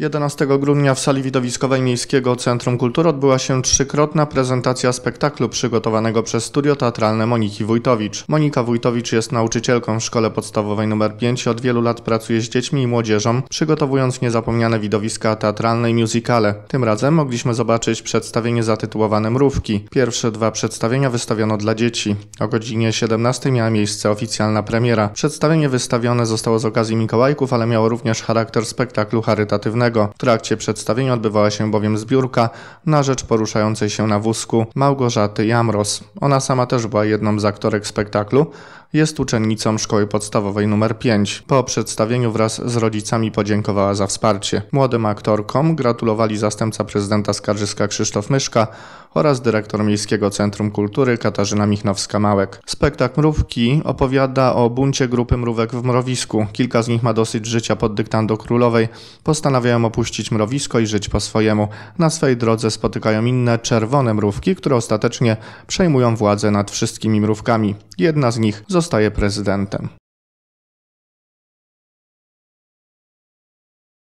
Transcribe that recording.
11 grudnia w sali widowiskowej Miejskiego Centrum Kultury odbyła się trzykrotna prezentacja spektaklu przygotowanego przez studio teatralne Moniki Wójtowicz. Monika Wójtowicz jest nauczycielką w szkole podstawowej nr 5 od wielu lat pracuje z dziećmi i młodzieżą, przygotowując niezapomniane widowiska teatralne i musicale. Tym razem mogliśmy zobaczyć przedstawienie zatytułowane Mrówki. Pierwsze dwa przedstawienia wystawiono dla dzieci. O godzinie 17 miała miejsce oficjalna premiera. Przedstawienie wystawione zostało z okazji Mikołajków, ale miało również charakter spektaklu charytatywnego. W trakcie przedstawienia odbywała się bowiem zbiórka na rzecz poruszającej się na wózku Małgorzaty Jamros. Ona sama też była jedną z aktorek spektaklu, jest uczennicą szkoły podstawowej nr 5. Po przedstawieniu wraz z rodzicami podziękowała za wsparcie. Młodym aktorkom gratulowali zastępca prezydenta Skarżyska Krzysztof Myszka oraz dyrektor Miejskiego Centrum Kultury Katarzyna Michnowska-Małek. Spektakl Mrówki opowiada o buncie grupy mrówek w mrowisku. Kilka z nich ma dosyć życia pod dyktando królowej. Postanawiają opuścić mrowisko i żyć po swojemu. Na swej drodze spotykają inne czerwone mrówki, które ostatecznie przejmują władzę nad wszystkimi mrówkami. Jedna z nich zostaje prezydentem.